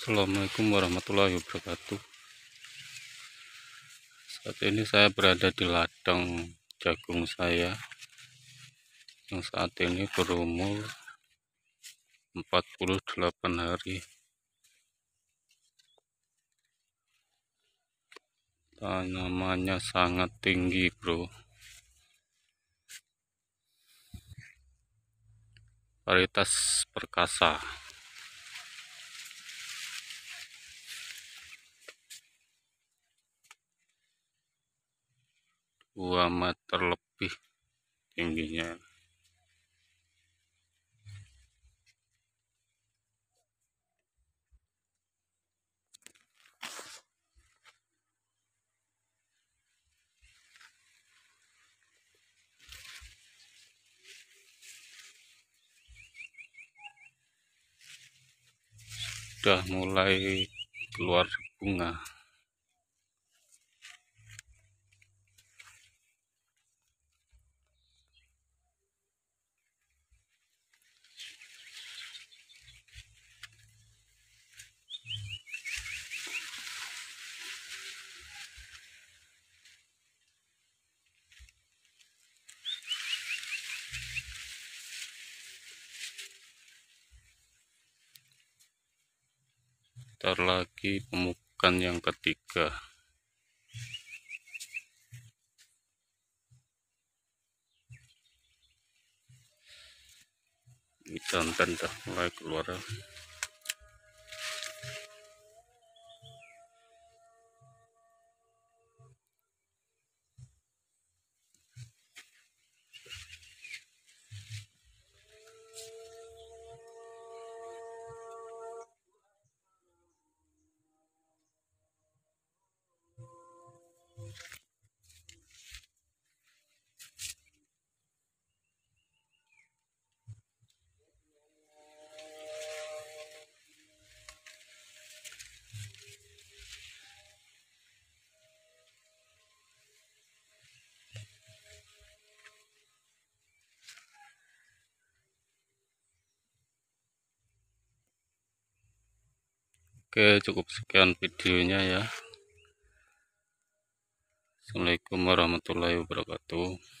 Assalamualaikum warahmatullahi wabarakatuh saat ini saya berada di ladang jagung saya yang saat ini berumur 48 hari tanamannya sangat tinggi bro varietas perkasa 2 meter lebih tingginya sudah mulai keluar bunga sebentar lagi pemukan yang ketiga kita dah mulai keluar Oke cukup sekian videonya ya Assalamualaikum warahmatullahi wabarakatuh